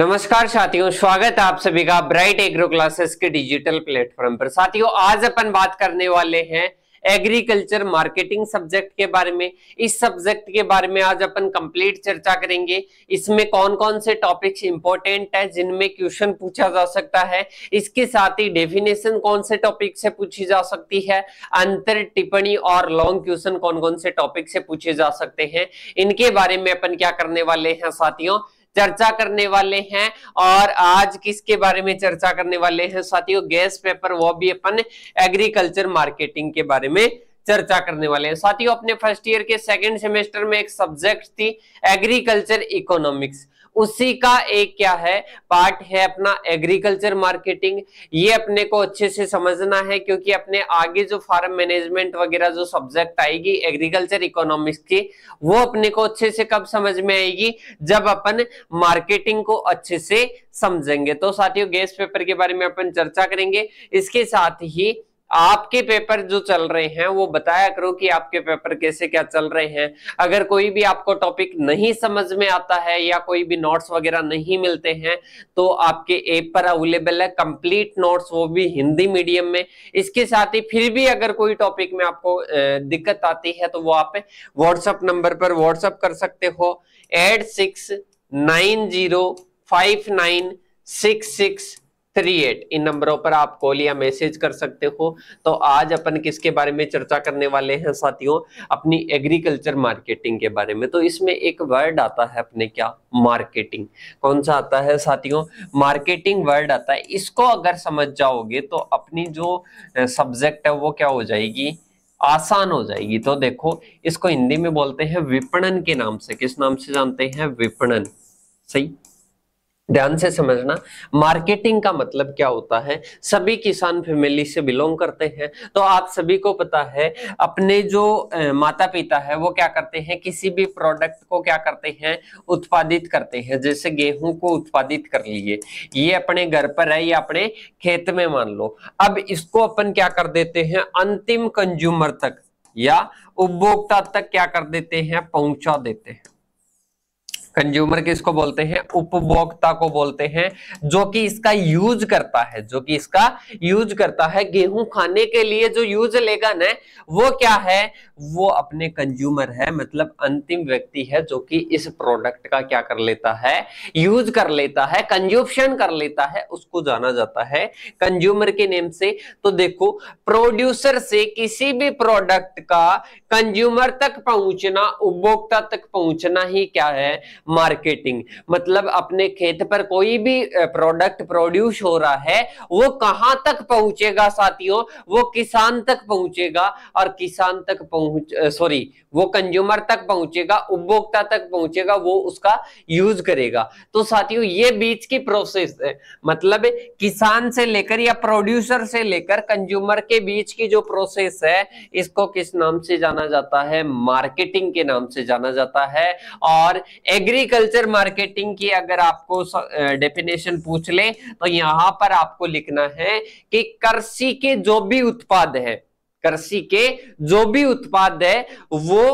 नमस्कार साथियों स्वागत है आप सभी का ब्राइट एग्रो क्लासेस के डिजिटल प्लेटफॉर्म पर साथियों आज अपन बात करने वाले हैं एग्रीकल्चर मार्केटिंग सब्जेक्ट के बारे में इस सब्जेक्ट के बारे में आज अपन कंप्लीट चर्चा करेंगे इसमें कौन कौन से टॉपिक्स इंपॉर्टेंट है जिनमें क्वेश्चन पूछा जा सकता है इसके साथ ही डेफिनेशन कौन से टॉपिक से पूछी जा सकती है अंतर टिप्पणी और लॉन्ग क्वेश्चन कौन कौन से टॉपिक से पूछे जा सकते हैं इनके बारे में अपन क्या करने वाले हैं साथियों चर्चा करने वाले हैं और आज किसके बारे में चर्चा करने वाले हैं साथियों गैस पेपर वो भी अपन एग्रीकल्चर मार्केटिंग के बारे में चर्चा करने वाले हैं साथियों अपने फर्स्ट ईयर के सेकेंड सेमेस्टर में एक सब्जेक्ट थी एग्रीकल्चर इकोनॉमिक्स उसी का एक क्या है पार्ट है अपना एग्रीकल्चर मार्केटिंग ये अपने को अच्छे से समझना है क्योंकि अपने आगे जो फार्म मैनेजमेंट वगैरह जो सब्जेक्ट आएगी एग्रीकल्चर इकोनॉमिक्स की वो अपने को अच्छे से कब समझ में आएगी जब अपन मार्केटिंग को अच्छे से समझेंगे तो साथियों गैस पेपर के बारे में अपन चर्चा करेंगे इसके साथ ही आपके पेपर जो चल रहे हैं वो बताया करो कि आपके पेपर कैसे क्या चल रहे हैं अगर कोई भी आपको टॉपिक नहीं समझ में आता है या कोई भी नोट्स वगैरह नहीं मिलते हैं तो आपके ऐप पर अवेलेबल है कंप्लीट नोट्स वो भी हिंदी मीडियम में इसके साथ ही फिर भी अगर कोई टॉपिक में आपको दिक्कत आती है तो वो आप व्हाट्सअप नंबर पर व्हाट्सअप कर सकते हो eight six nine zero five nine six six three eight इन नंबरों पर आप कॉल या मैसेज कर सकते हो तो आज अपन किसके बारे में चर्चा करने वाले हैं साथियों अपनी एग्रीकल्चर मार्केटिंग के बारे में तो इसमें एक वर्ड आता है अपने क्या मार्केटिंग कौन सा आता है साथियों मार्केटिंग वर्ड आता है इसको अगर समझ जाओगे तो अपनी जो सब्जेक्ट है वो क्या हो जाएगी आसान हो जाएगी तो देखो इसको हिंदी में बोलते हैं विपणन के नाम से किस नाम से जानते हैं विपणन सही ध्यान से समझना मार्केटिंग का मतलब क्या होता है सभी किसान फैमिली से बिलोंग करते हैं तो आप सभी को पता है अपने जो माता पिता है वो क्या करते हैं किसी भी प्रोडक्ट को क्या करते हैं उत्पादित करते हैं जैसे गेहूं को उत्पादित कर लिए ये अपने घर पर है या अपने खेत में मान लो अब इसको अपन क्या कर देते हैं अंतिम कंज्यूमर तक या उपभोक्ता तक क्या कर देते हैं पहुंचा देते हैं कंज्यूमर किसको बोलते हैं उपभोक्ता को बोलते हैं जो कि इसका यूज करता है जो कि इसका यूज करता है गेहूं खाने के लिए जो यूज लेगा ना वो क्या है वो अपने कंज्यूमर है मतलब अंतिम व्यक्ति है जो कि इस प्रोडक्ट का क्या कर लेता है यूज कर लेता है कंज्यूप्शन कर लेता है उसको जाना जाता है कंज्यूमर के नेम से तो देखो प्रोड्यूसर से किसी भी प्रोडक्ट का कंज्यूमर तक पहुंचना उपभोक्ता तक पहुंचना ही क्या है मार्केटिंग मतलब अपने खेत पर कोई भी प्रोडक्ट प्रोड्यूस हो रहा है वो कहाँ तक पहुंचेगा साथियों वो किसान तक पहुंचेगा और किसान तक पहुंच सॉरी वो कंज्यूमर तक पहुंचेगा उपभोक्ता तक पहुंचेगा वो उसका यूज करेगा तो साथियों ये बीच की प्रोसेस है मतलब किसान से लेकर या प्रोड्यूसर से लेकर कंज्यूमर के बीच की जो प्रोसेस है इसको किस नाम से जाना जाता है मार्केटिंग के नाम से जाना जाता है और एग्री एग्रीकल्चर मार्केटिंग की अगर आपको डेफिनेशन पूछ ले तो यहां पर आपको लिखना है कि कृषि के जो भी उत्पाद है कृषि के जो भी उत्पाद है वो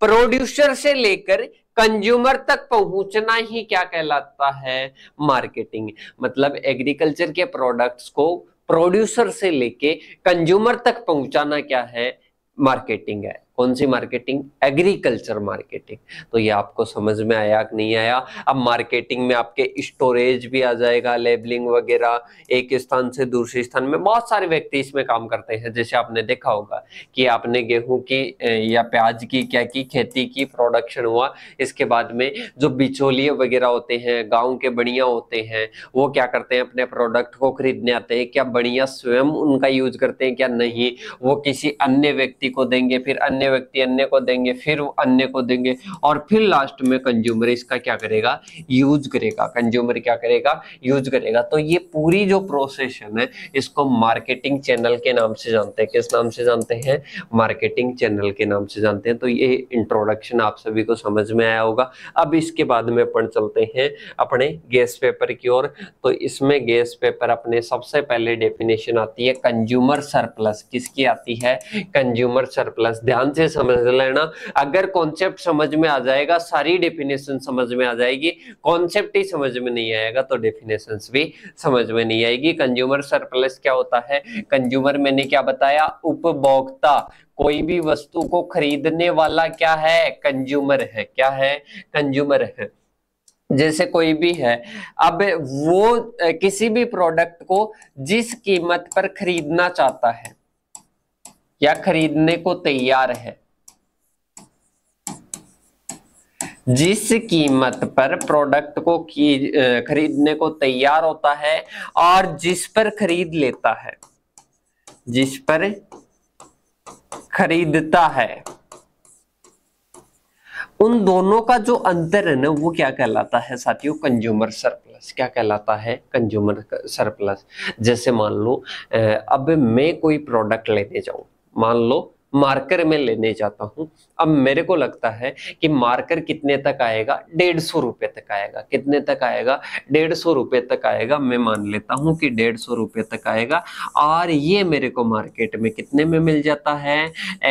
प्रोड्यूसर से लेकर कंज्यूमर तक पहुंचना ही क्या कहलाता है मार्केटिंग मतलब एग्रीकल्चर के प्रोडक्ट्स को प्रोड्यूसर से लेके कंज्यूमर तक पहुंचाना क्या है मार्केटिंग है कौन सी मार्केटिंग एग्रीकल्चर मार्केटिंग तो ये आपको समझ में आया कि नहीं आया अब मार्केटिंग में आपके स्टोरेज भी आ जाएगा लेबलिंग वगैरह एक स्थान से दूसरे स्थान में बहुत सारे व्यक्ति इसमें काम करते हैं जैसे आपने देखा होगा कि आपने गेहूं की या प्याज की क्या की खेती की प्रोडक्शन हुआ इसके बाद में जो बिचौलिए वगैरह होते हैं गाँव के बढ़िया होते हैं वो क्या करते हैं अपने प्रोडक्ट को खरीदने आते हैं क्या बढ़िया स्वयं उनका यूज करते हैं क्या नहीं वो किसी अन्य व्यक्ति को देंगे फिर अन्य अन्य व्यक्ति अन्य को देंगे फिर अन्य को देंगे और फिर लास्ट में कंज्यूमर इसका क्या करेगा यूज करेगा कंज्यूमर क्या करेगा यूज करेगा तो ये पूरी जो प्रोसेशन है इसको मार्केटिंग चैनल के नाम से जानते हैं किस नाम से जानते हैं मार्केटिंग चैनल के नाम से जानते हैं तो ये इंट्रोडक्शन आप सभी को समझ में आया होगा अब इसके बाद में अपन चलते हैं अपने गैस पेपर की ओर तो इसमें गैस पेपर अपने सबसे पहले डेफिनेशन आती है कंज्यूमर सरप्लस किसकी आती है कंज्यूमर सरप्लस ध्यान से समझ लेना अगर कॉन्सेप्ट समझ में आ जाएगा सारी डेफिनेशन समझ में आ जाएगी कॉन्सेप्ट ही समझ में नहीं आएगा तो डेफिनेशन भी समझ में नहीं आएगी कंज्यूमर सरप्लस क्या होता है कंज्यूमर मैंने क्या बताया उपभोक्ता कोई भी वस्तु को खरीदने वाला क्या है कंज्यूमर है क्या है कंज्यूमर है जैसे कोई भी है अब वो किसी भी प्रोडक्ट को जिस कीमत पर खरीदना चाहता है या खरीदने को तैयार है जिस कीमत पर प्रोडक्ट को की खरीदने को तैयार होता है और जिस पर खरीद लेता है जिस पर खरीदता है उन दोनों का जो अंतर है ना वो क्या कहलाता है साथियों कंज्यूमर सरप्लस क्या कहलाता है कंज्यूमर सरप्लस जैसे मान लो अब मैं कोई प्रोडक्ट लेने जाऊं मान लो मार्कर में लेने जाता हूं अब मेरे को लगता है कि मार्कर कितने तक आएगा डेढ़ सौ रुपये तक आएगा कितने तक आएगा डेढ़ सौ रुपये तक आएगा मैं मान लेता हूं कि डेढ़ सौ रुपये तक आएगा और ये मेरे को मार्केट में कितने में मिल जाता है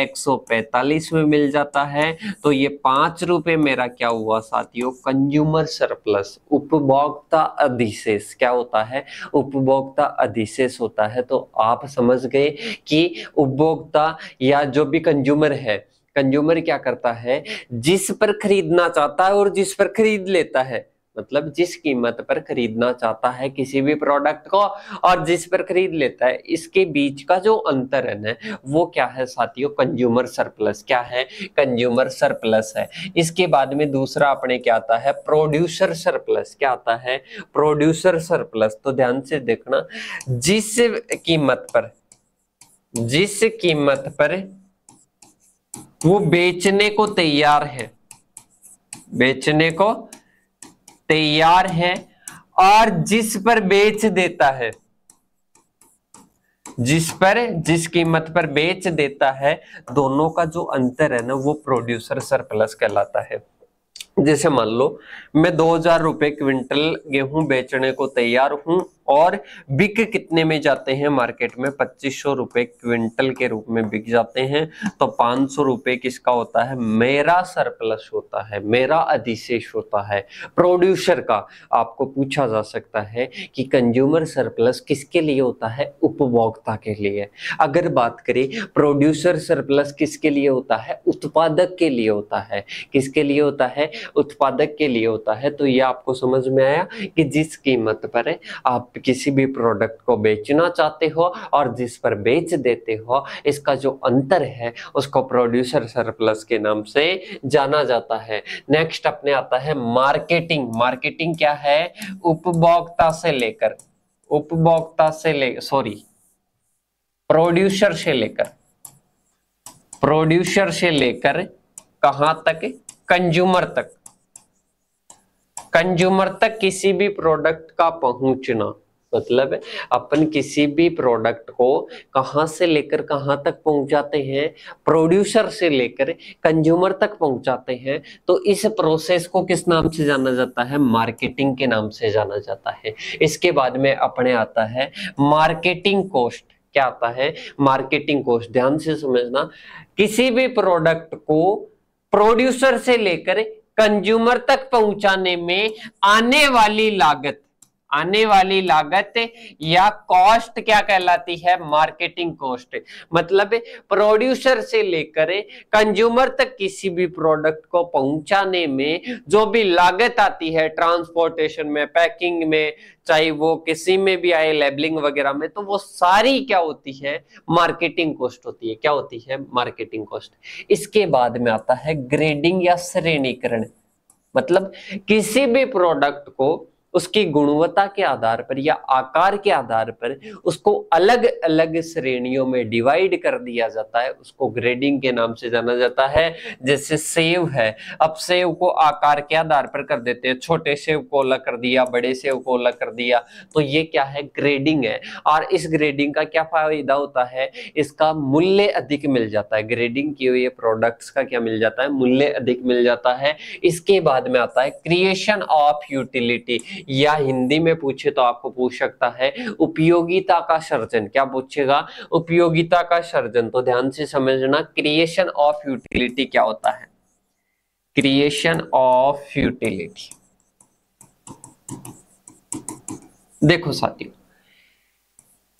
एक सौ पैंतालीस में मिल जाता है तो ये पाँच रुपये मेरा क्या हुआ साथियों कंज्यूमर सरप्लस उपभोक्ता अधिशेष क्या होता है उपभोक्ता अधिशेष होता है तो आप समझ गए कि उपभोक्ता या जो भी कंज्यूमर है कंज्यूमर क्या करता है जिस पर खरीदना चाहता है और जिस पर खरीद लेता है मतलब जिस कीमत पर खरीदना चाहता है किसी भी प्रोडक्ट को और जिस पर खरीद लेता है इसके बीच का जो अंतर है ना वो क्या है साथियों कंज्यूमर सरप्लस क्या है कंज्यूमर सरप्लस है इसके बाद में दूसरा अपने क्या आता है प्रोड्यूसर सरप्लस क्या आता है प्रोड्यूसर सरप्लस तो ध्यान से देखना जिस कीमत पर जिस कीमत पर वो बेचने को तैयार है बेचने को तैयार है और जिस पर बेच देता है जिस पर जिस कीमत पर बेच देता है दोनों का जो अंतर है ना वो प्रोड्यूसर सरप्लस कहलाता है जैसे मान लो मैं दो हजार रुपये क्विंटल गेहूं बेचने को तैयार हूं और बिक कितने में जाते हैं मार्केट में पच्चीस सौ रुपए क्विंटल के रूप में बिक जाते हैं तो पांच सौ रुपए किसका होता है मेरा सरप्लस होता है मेरा अधिशेष होता है प्रोड्यूसर का आपको पूछा जा सकता है कि कंज्यूमर सरप्लस किसके लिए होता है उपभोक्ता के लिए अगर बात करें प्रोड्यूसर सरप्लस किसके लिए होता है उत्पादक के लिए होता है किसके लिए होता है उत्पादक के लिए होता है तो ये आपको समझ में आया कि जिस कीमत पर आप किसी भी प्रोडक्ट को बेचना चाहते हो और जिस पर बेच देते हो इसका जो अंतर है उसको प्रोड्यूसर सरप्लस के नाम से जाना जाता है नेक्स्ट अपने आता है मार्केटिंग मार्केटिंग क्या है उपभोक्ता से लेकर उपभोक्ता से ले सॉरी प्रोड्यूसर से लेकर प्रोड्यूसर से लेकर कहां तक कंज्यूमर तक कंज्यूमर तक किसी भी प्रोडक्ट का पहुंचना मतलब अपन किसी भी प्रोडक्ट को कहाँ से लेकर कहाँ तक पहुँचाते हैं प्रोड्यूसर से लेकर कंज्यूमर तक पहुँचाते हैं तो इस प्रोसेस को किस नाम से जाना जाता है मार्केटिंग के नाम से जाना जाता है इसके बाद में अपने आता है मार्केटिंग कॉस्ट क्या आता है मार्केटिंग कॉस्ट ध्यान से समझना किसी भी प्रोडक्ट को प्रोड्यूसर से लेकर कंज्यूमर तक पहुंचाने में आने वाली लागत आने वाली लागत या कॉस्ट क्या कहलाती है मार्केटिंग कॉस्ट मतलब प्रोड्यूसर से लेकर कंज्यूमर तक किसी भी प्रोडक्ट को पहुंचाने में जो भी लागत आती है ट्रांसपोर्टेशन में पैकिंग में चाहे वो किसी में भी आए लेबलिंग वगैरह में तो वो सारी क्या होती है मार्केटिंग कॉस्ट होती है क्या होती है मार्केटिंग कॉस्ट इसके बाद में आता है ग्रेडिंग या श्रेणीकरण मतलब किसी भी प्रोडक्ट को उसकी गुणवत्ता के आधार पर या आकार के आधार पर उसको अलग अलग श्रेणियों में डिवाइड कर दिया जाता है उसको ग्रेडिंग के नाम से जाना जाता है जैसे सेव है अब सेव को आकार के आधार पर कर देते हैं छोटे सेव को अलग कर दिया बड़े सेव को अलग कर दिया तो ये क्या है ग्रेडिंग है और इस ग्रेडिंग का क्या फायदा होता है इसका मूल्य अधिक मिल जाता है ग्रेडिंग किए हुए प्रोडक्ट्स का क्या मिल जाता है मूल्य अधिक मिल जाता है इसके बाद में आता है क्रिएशन ऑफ यूटिलिटी या हिंदी में पूछे तो आपको पूछ सकता है उपयोगिता का सर्जन क्या पूछेगा उपयोगिता का सर्जन तो ध्यान से समझना क्रिएशन ऑफ यूटिलिटी क्या होता है क्रिएशन ऑफ यूटिलिटी देखो साथियों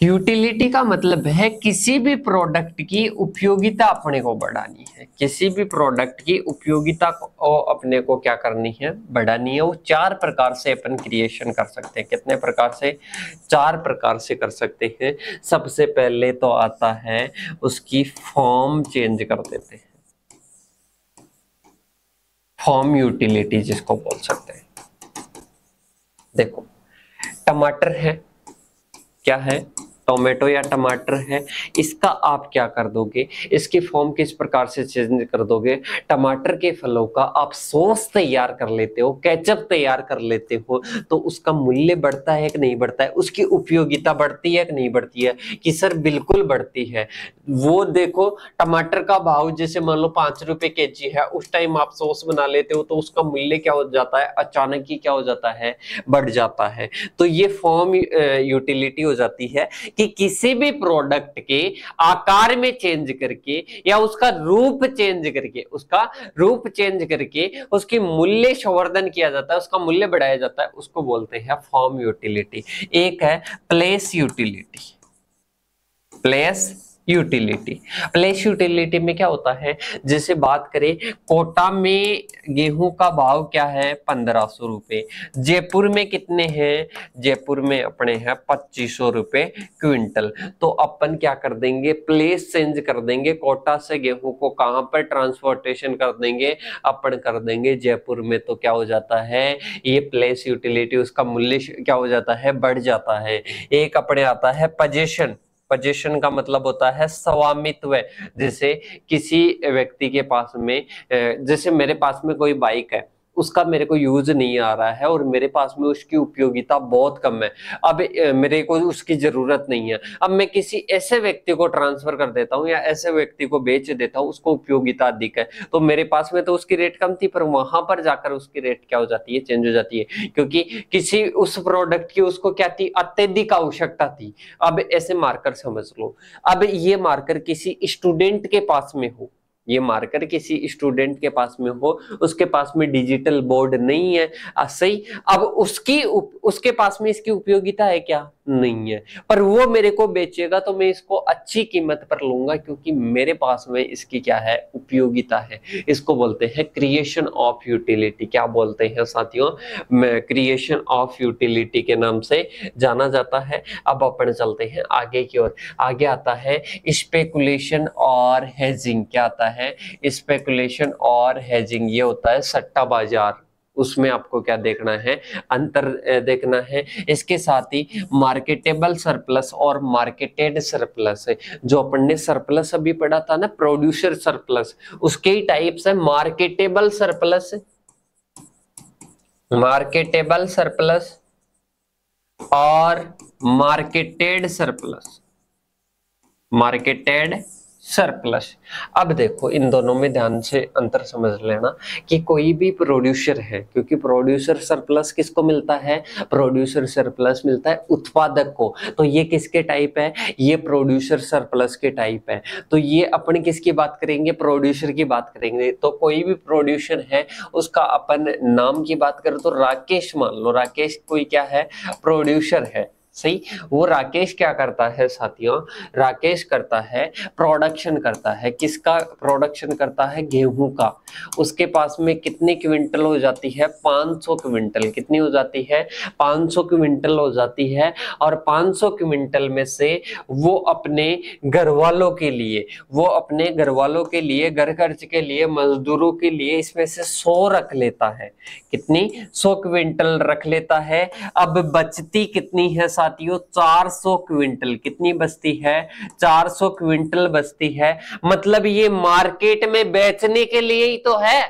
यूटिलिटी का मतलब है किसी भी प्रोडक्ट की उपयोगिता अपने को बढ़ानी है किसी भी प्रोडक्ट की उपयोगिता को अपने को क्या करनी है बढ़ानी है वो चार प्रकार से अपन क्रिएशन कर सकते हैं कितने प्रकार से चार प्रकार से कर सकते हैं सबसे पहले तो आता है उसकी फॉर्म चेंज कर देते हैं फॉर्म यूटिलिटी जिसको बोल सकते हैं देखो टमाटर है क्या है टोमेटो या टमाटर है इसका आप क्या कर दोगे इसकी फॉर्म किस प्रकार से चेंज कर दोगे टमाटर के फलों का आप सॉस तैयार कर लेते हो केचप तैयार कर लेते हो तो उसका मूल्य बढ़ता है कि नहीं बढ़ता है उसकी उपयोगिता बढ़ती है कि नहीं बढ़ती है कि सर बिल्कुल बढ़ती है वो देखो टमाटर का भाव जैसे मान लो पांच रुपए के जी है उस टाइम आप सॉस बना लेते हो तो उसका मूल्य क्या हो जाता है अचानक ही क्या हो जाता है बढ़ जाता है तो ये फॉर्म यूटिलिटी हो जाती है कि किसी भी प्रोडक्ट के आकार में चेंज करके या उसका रूप चेंज करके उसका रूप चेंज करके उसकी मूल्य संवर्धन किया जाता है उसका मूल्य बढ़ाया जाता है उसको बोलते हैं फॉर्म यूटिलिटी एक है place utility place utility place utility में क्या होता है जैसे बात करें कोटा में गेहूं का भाव क्या है पंद्रह सौ रुपये जयपुर में कितने हैं जयपुर में अपने हैं पच्चीस सौ रुपये क्विंटल तो अपन क्या कर देंगे प्लेस चेंज कर देंगे कोटा से गेहूं को कहाँ पर ट्रांसपोर्टेशन कर देंगे अपन कर देंगे जयपुर में तो क्या हो जाता है ये प्लेस यूटिलिटी उसका मूल्य क्या हो जाता है बढ़ जाता है एक अपने आता है पजेशन पजेशन का मतलब होता है स्वामित्व जैसे किसी व्यक्ति के पास में जैसे मेरे पास में कोई बाइक है उसका मेरे को यूज नहीं आ रहा है और मेरे पास में उसकी उपयोगिता बहुत कम है अब मेरे को उसकी जरूरत नहीं है अब मैं किसी ऐसे व्यक्ति को ट्रांसफर कर देता हूँ या ऐसे व्यक्ति को बेच देता हूँ उसको उपयोगिता अधिक है तो मेरे पास में तो उसकी रेट कम थी पर वहां पर जाकर उसकी रेट क्या हो जाती है चेंज हो जाती है क्योंकि किसी उस प्रोडक्ट की उसको क्या थी अत्यधिक आवश्यकता थी अब ऐसे मार्कर समझ लो अब ये मार्कर किसी स्टूडेंट के पास में हो ये मार्कर किसी स्टूडेंट के पास में हो उसके पास में डिजिटल बोर्ड नहीं है सही अब उसकी उसके पास में इसकी उपयोगिता है क्या नहीं है पर वो मेरे को बेचेगा तो मैं इसको अच्छी कीमत पर लूंगा क्योंकि मेरे पास में इसकी क्या है उपयोगिता है इसको बोलते हैं क्रिएशन ऑफ यूटिलिटी क्या बोलते हैं साथियों क्रिएशन ऑफ यूटिलिटी के नाम से जाना जाता है अब अपन चलते हैं आगे की ओर आगे आता है स्पेकुलेशन और हेजिंग क्या आता है स्पेकुलेशन और हेजिंग ये होता है सट्टा बाजार उसमें आपको क्या देखना है अंतर देखना है इसके साथ ही मार्केटेबल सरप्लस और मार्केटेड सरप्लस है जो अपन ने सरप्लस अभी पढ़ा था ना प्रोड्यूसर सरप्लस उसके ही टाइप्स है मार्केटेबल सरप्लस मार्केटेबल सरप्लस और मार्केटेड सरप्लस मार्केटेड सरप्लस अब देखो इन दोनों में ध्यान से अंतर समझ लेना कि कोई भी प्रोड्यूसर है क्योंकि प्रोड्यूसर सरप्लस किसको मिलता है प्रोड्यूसर सरप्लस मिलता है उत्पादक को तो ये किसके टाइप है ये प्रोड्यूसर सरप्लस के टाइप है तो ये अपन किसकी बात करेंगे प्रोड्यूसर की बात करेंगे तो कोई भी प्रोड्यूसर है उसका अपन नाम की बात करें तो राकेश मान लो राकेश कोई क्या है प्रोड्यूसर है सही वो राकेश क्या करता है साथियों राकेश करता है प्रोडक्शन करता है किसका प्रोडक्शन करता है गेहूं का उसके पास में कितने क्विंटल हो जाती है 500 क्विंटल कितनी हो जाती है 500 क्विंटल हो जाती है और 500 क्विंटल में से वो अपने घर वालों के लिए वो अपने घर वालों के लिए घर खर्च के लिए मजदूरों के लिए इसमें से सौ रख लेता है कितनी सौ क्विंटल रख लेता है अब बचती कितनी है साथियों 400 क्विंटल कितनी बस्ती है 400 क्विंटल बस्ती है मतलब ये मार्केट में बेचने के लिए ही तो है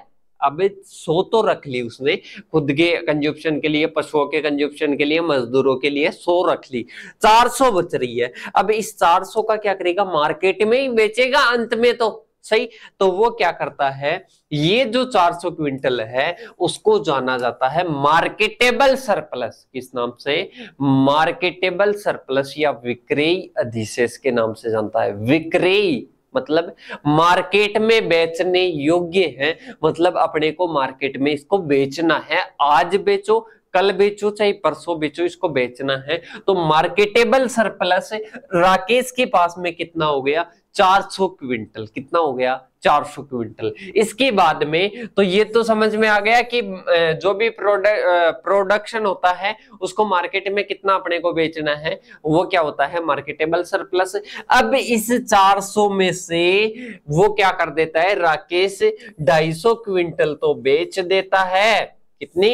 अबे सो तो रख ली उसने खुद के कंजुप्शन के लिए पशुओं के कंजुप्शन के लिए मजदूरों के लिए सो रख ली 400 बच रही है अब इस 400 का क्या करेगा मार्केट में ही बेचेगा अंत में तो सही तो वो क्या करता है ये जो 400 क्विंटल है उसको जाना जाता है मार्केटेबल सरप्लस किस नाम से मार्केटेबल सरप्लस या विक्रयी अधिशेष के नाम से जानता है विक्रयी मतलब मार्केट में बेचने योग्य है मतलब अपने को मार्केट में इसको बेचना है आज बेचो कल बेचो चाहे परसों बेचो इसको बेचना है तो मार्केटेबल सरप्लस राकेश के पास में कितना हो गया 400 क्विंटल कितना हो गया 400 क्विंटल इसके बाद में तो ये तो समझ में आ गया कि जो भी प्रोडक्शन होता है उसको मार्केट में कितना अपने को बेचना है वो क्या होता है मार्केटेबल सरप्लस अब इस 400 में से वो क्या कर देता है राकेश 250 क्विंटल तो बेच देता है कितनी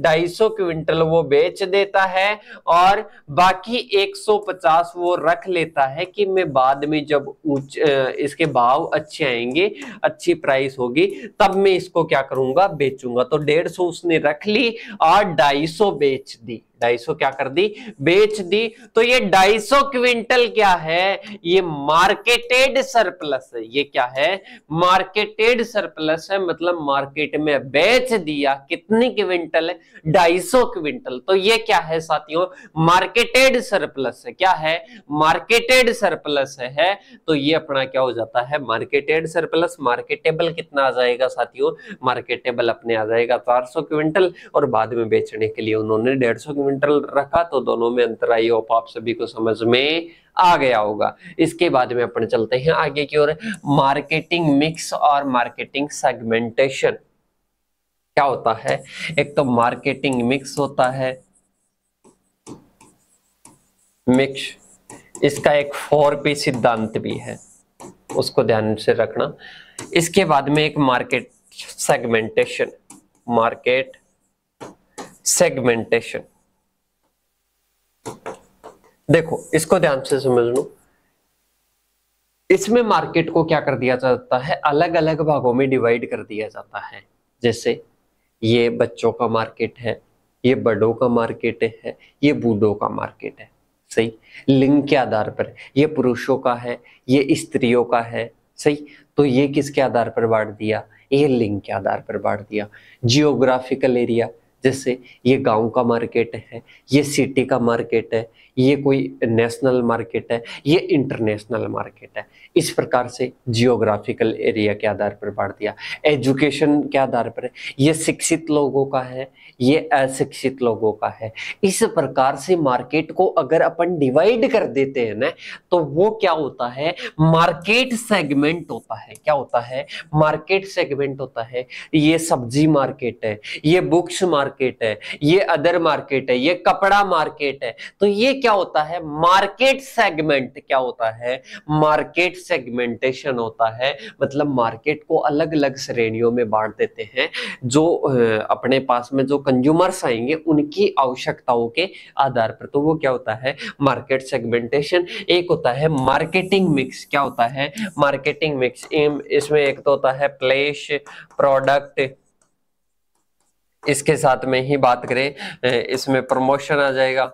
ढाई सौ क्विंटल वो बेच देता है और बाकी 150 वो रख लेता है कि मैं बाद में जब उच, इसके भाव अच्छे आएंगे अच्छी प्राइस होगी तब मैं इसको क्या करूंगा बेचूंगा तो 150 उसने रख ली और 250 बेच दी डाइसो क्या कर दी बेच दी तो ये डाइसो क्विंटल क्या है ये मार्केटेड सरप्लस है ये क्या है मार्केटेड सरप्लस है मतलब मार्केट में बेच दिया कितनी क्विंटल है डाइसो क्विंटल तो ये क्या है साथियों मार्केटेड सरप्लस है क्या है मार्केटेड सरप्लस है तो ये अपना क्या हो जाता है मार्केटेड सरप्लस मार्केटेबल कितना आ जाएगा साथियों मार्केटेबल अपने आ जाएगा चार क्विंटल और बाद में बेचने के लिए उन्होंने डेढ़ इंटरवल रखा तो दोनों में अंतर आई होप आप सभी को समझ में आ गया होगा इसके बाद में अपन चलते हैं आगे की ओर मार्केटिंग मिक्स और मार्केटिंग सेगमेंटेशन क्या होता है एक तो मार्केटिंग मिक्स होता है मिक्स इसका एक फोर पी सिद्धांत भी है उसको ध्यान से रखना इसके बाद में एक मार्केट सेगमेंटेशन मार्केट सेगमेंटेशन देखो इसको ध्यान से समझ लो इसमें मार्केट को क्या कर दिया जाता है अलग अलग भागों में डिवाइड कर दिया जाता है जैसे ये बच्चों का मार्केट है ये बड़ों का मार्केट है ये बूढ़ों का मार्केट है सही लिंग के आधार पर ये पुरुषों का है ये स्त्रियों का है सही तो ये किसके आधार पर बांट दिया ये लिंग के आधार पर बांट दिया जियोग्राफिकल एरिया जैसे ये गांव का मार्केट है ये सिटी का मार्केट है ये कोई नेशनल मार्केट है ये इंटरनेशनल मार्केट है इस प्रकार से जियोग्राफिकल एरिया के आधार पर बांट दिया एजुकेशन के आधार पर ये शिक्षित लोगों का है ये अशिक्षित लोगों का है इस प्रकार से मार्केट को अगर अपन डिवाइड कर देते हैं ना तो वो क्या होता है मार्केट सेगमेंट होता है क्या होता है मार्केट सेगमेंट होता है ये सब्जी मार्केट है ये बुक्स मार्केट है ये अदर मार्केट है ये कपड़ा मार्केट है तो ये क्या क्या होता है मार्केट सेगमेंट क्या होता है मार्केट सेगमेंटेशन होता है मतलब मार्केट को अलग अलग श्रेणियों में बांट देते हैं जो अपने पास में जो कंज्यूमर्स आएंगे उनकी आवश्यकताओं के आधार पर तो वो क्या होता है मार्केट सेगमेंटेशन एक होता है मार्केटिंग मिक्स क्या होता है मार्केटिंग मिक्स इसमें एक तो होता है प्लेस प्रोडक्ट इसके साथ में ही बात करें इसमें प्रमोशन आ जाएगा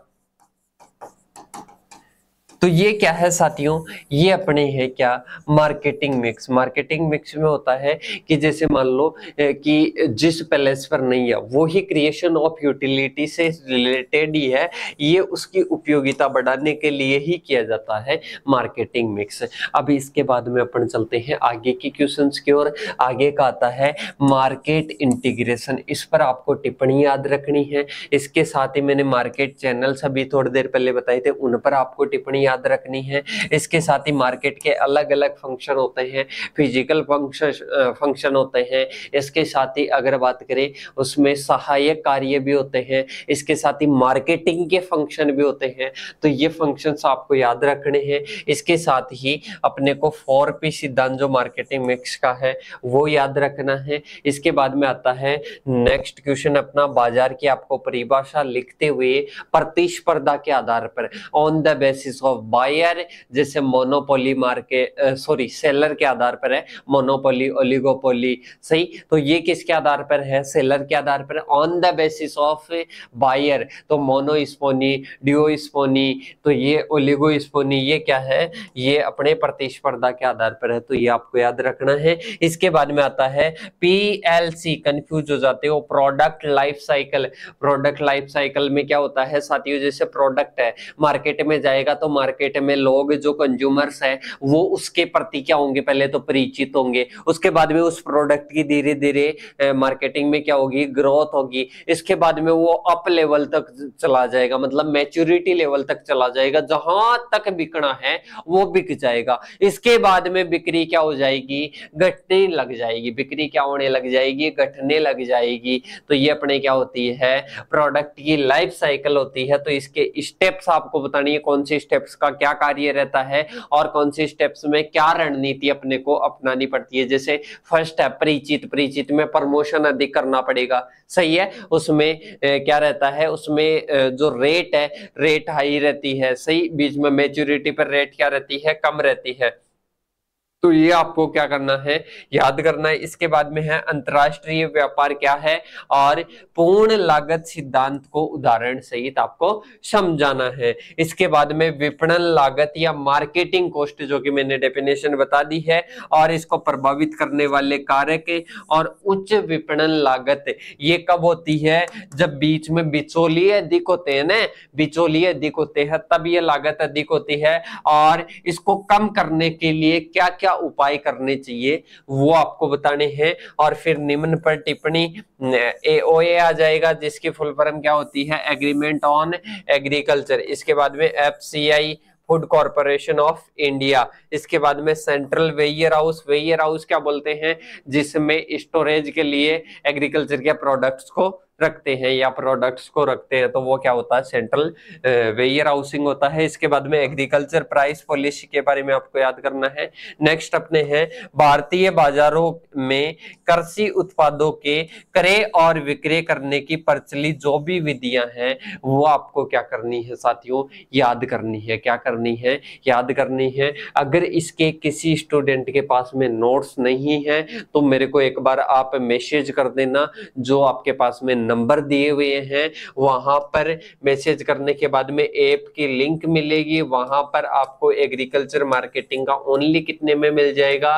तो ये क्या है साथियों ये अपने है क्या मार्केटिंग मिक्स मार्केटिंग मिक्स में होता है कि जैसे मान लो कि जिस पैलेस पर नहीं है वो ही क्रिएशन ऑफ यूटिलिटी से रिलेटेड ही है ये उसकी उपयोगिता बढ़ाने के लिए ही किया जाता है मार्केटिंग मिक्स अब इसके बाद में अपन चलते हैं आगे की क्वेश्चन की ओर आगे का आता है मार्केट इंटीग्रेशन इस पर आपको टिप्पणी याद रखनी है इसके साथ ही मैंने मार्केट चैनल्स अभी थोड़ी देर पहले बताए थे उन पर आपको टिप्पणी याद रखनी है इसके साथ ही मार्केट के अलग अलग फंक्शन होते हैं फिजिकल फंक्शन फंक्शन होते हैं इसके साथ ही अगर बात करें उसमें सहायक कार्य भी होते हैं इसके साथ ही मार्केटिंग के फंक्शन भी होते हैं तो ये फंक्शन आपको याद रखने हैं इसके साथ ही अपने को फोर पी सिद्धांत जो मार्केटिंग मिक्स का है वो याद रखना है इसके बाद में आता है नेक्स्ट क्वेश्चन अपना बाजार की आपको परिभाषा लिखते हुए प्रतिस्पर्धा के आधार पर on the basis of buyer जैसे मोनोपोली मार्केट सॉरी सेलर के आधार पर है मोनोपोली ओलिगोपोली सही तो ये किसके आधार पर है सेलर के आधार पर on the basis of buyer तो मोनोस्पोनी डिओस्पोनी तो ये ओलिगोस्पोनी ये क्या है ये अपने प्रतिस्पर्धा के आधार पर है तो ये आपको याद रखना है इसके बाद में आता है पीएलसी कंफ्यूज हो जाते हो product life cycle product life cycle में क्या होता है साथियों जैसे प्रोडक्ट है मार्केट में जाएगा तो मार्केट मार्केट में लोग जो कंज्यूमर्स हैं वो उसके प्रति क्या होंगे पहले तो परिचित होंगे उसके बाद में उस प्रोडक्ट की धीरे धीरे मार्केटिंग में क्या होगी ग्रोथ होगी इसके बाद में वो अप लेवल तक चला जाएगा मतलब मैच्योरिटी लेवल तक चला जाएगा जहां तक बिकना है वो बिक जाएगा इसके बाद में बिक्री क्या हो जाएगी घटने लग जाएगी बिक्री क्या होने लग जाएगी घटने लग जाएगी तो ये अपने क्या होती है प्रोडक्ट की लाइफ साइकिल होती है तो इसके स्टेप्स आपको बतानी है कौन सी स्टेप्स इंडेक्स का क्या कार्य रहता है और कौन सी स्टेप्स में क्या रणनीति अपने को अपनानी पड़ती है जैसे फर्स्ट है परिचित परिचित में प्रमोशन अधिक करना पड़ेगा सही है उसमें क्या रहता है उसमें जो रेट है रेट हाई रहती है सही बीच में मेच्योरिटी पर रेट क्या रहती है कम रहती है तो ये आपको क्या करना है याद करना है इसके बाद में है अंतरराष्ट्रीय व्यापार क्या है और पूर्ण लागत सिद्धांत को उदाहरण सहित आपको समझाना है इसके बाद में विपणन लागत या मार्केटिंग कॉस्ट जो कि मैंने डेफिनेशन बता दी है और इसको प्रभावित करने वाले कारक और उच्च विपणन लागत ये कब होती है जब बीच में बिचौलिए अधिक होते हैं ना बिचौलिए अधिक होते हैं तब ये लागत अधिक होती है और इसको कम करने के लिए क्या क्या उपाय करने चाहिए वो आपको बताने हैं और फिर निम्न पर टिप्पणी एओए आ जाएगा जिसकी फुल फॉर्म क्या होती है एग्रीमेंट ऑन एग्रीकल्चर इसके बाद में F C I food corporation of India इसके बाद में central warehouse warehouse क्या बोलते हैं जिसमें स्टोरेज के लिए एग्रीकल्चर के प्रोडक्ट्स को रखते हैं या प्रोडक्ट्स को रखते हैं तो वो क्या होता है सेंट्रल वेयर हाउसिंग होता है इसके बाद में एग्रीकल्चर प्राइस पॉलिसी के बारे में आपको याद करना है नेक्स्ट अपने हैं भारतीय बाजारों में कृषि उत्पादों के क्रय और विक्रय करने की प्रचलित जो भी विधियां हैं वो आपको क्या करनी है साथियों याद करनी है क्या करनी है याद करनी है अगर इसके किसी स्टूडेंट के पास में नोट्स नहीं है तो मेरे को एक बार आप मैसेज कर देना जो आपके पास में नंबर दिए हुए हैं वहां पर मैसेज करने के बाद में ऐप की लिंक मिलेगी वहां पर आपको एग्रीकल्चर मार्केटिंग का ओनली कितने में मिल जाएगा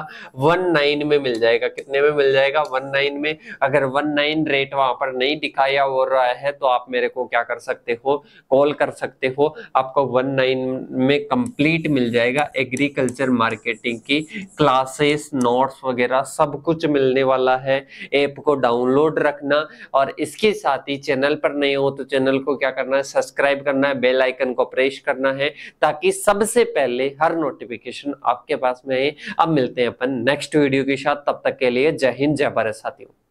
वन नाइन में मिल जाएगा कितने में मिल जाएगा वन नाइन में अगर वन नाइन रेट वहां पर नहीं दिखाया हो रहा है तो आप मेरे को क्या कर सकते हो कॉल कर सकते हो आपको वन नाइन में कंप्लीट मिल जाएगा एग्रीकल्चर मार्केटिंग की क्लासेस नोट्स वगैरह सब कुछ मिलने वाला है ऐप को डाउनलोड रखना और इस इसके साथ ही चैनल पर नहीं हो तो चैनल को क्या करना है सब्सक्राइब करना है बेल आइकन को प्रेस करना है ताकि सबसे पहले हर नोटिफिकेशन आपके पास में आए अब मिलते हैं अपन नेक्स्ट वीडियो के साथ तब तक के लिए जय हिंद जय भारत साथियों